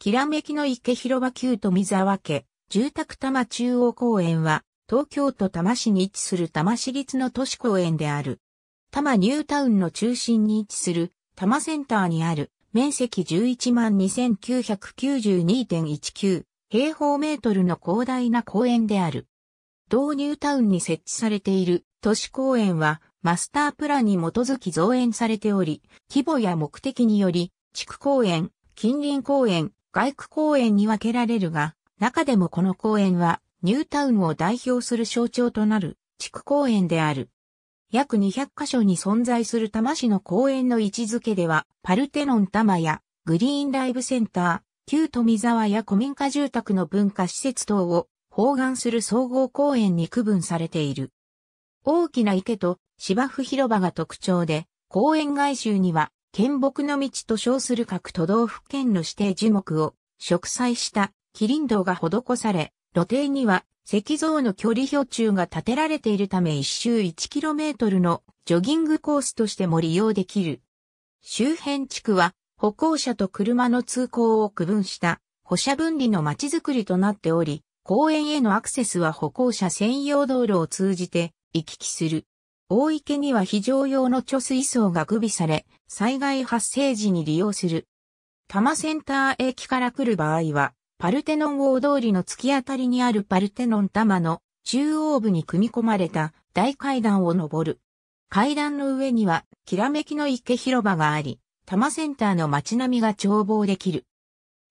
きらめきの池広場旧富沢家、住宅多摩中央公園は、東京都多摩市に位置する多摩市立の都市公園である。多摩ニュータウンの中心に位置する多摩センターにある面積112,992.19平方メートルの広大な公園である。同ニュータウンに設置されている都市公園はマスタープランに基づき増園されており、規模や目的により、地区公園、近隣公園、外区公園に分けられるが、中でもこの公園はニュータウンを代表する象徴となる地区公園である。約200カ所に存在する多摩市の公園の位置づけでは、パルテノン多摩やグリーンライブセンター、旧富沢や古民家住宅の文化施設等を包含する総合公園に区分されている。大きな池と芝生広場が特徴で、公園外周には県木の道と称する各都道府県の指定樹木を植栽した麒麟道が施され、露呈には石像の距離標柱が建てられているため一周 1km のジョギングコースとしても利用できる。周辺地区は歩行者と車の通行を区分した歩車分離の街づくりとなっており、公園へのアクセスは歩行者専用道路を通じて行き来する。大池には非常用の貯水槽が具備され、災害発生時に利用する。多摩センター駅から来る場合は、パルテノン大通りの突き当たりにあるパルテノン多摩の中央部に組み込まれた大階段を登る。階段の上には、きらめきの池広場があり、多摩センターの街並みが眺望できる。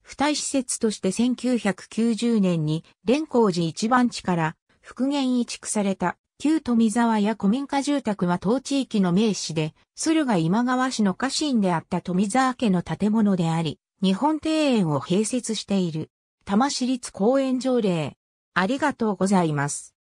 付帯施設として1990年に、連光寺一番地から復元移築された旧富沢や古民家住宅は当地域の名士で、駿河今川市の家臣であった富沢家の建物であり、日本庭園を併設している。多摩市立公園条例。ありがとうございます。